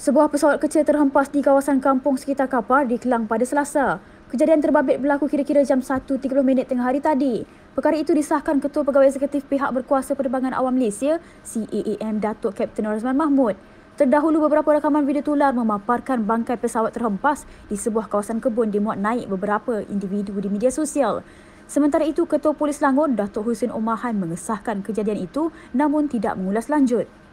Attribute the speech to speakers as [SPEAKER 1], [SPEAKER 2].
[SPEAKER 1] Sebuah pesawat kecil terhempas di kawasan kampung sekitar Kapar di Kelang pada Selasa. Kejadian terbabit berlaku kira-kira jam 1.30 minit tengah hari tadi. Perkara itu disahkan Ketua Pegawai Eksekutif Pihak Berkuasa Penerbangan Awam Malaysia, CAAM e Datuk Kapten Razman Mahmud. Terdahulu beberapa rakaman video tular memaparkan bangkai pesawat terhempas di sebuah kawasan kebun di muat naik beberapa individu di media sosial. Sementara itu, Ketua Polis Langon, Datuk Husin Omahan mengesahkan kejadian itu namun tidak mengulas lanjut.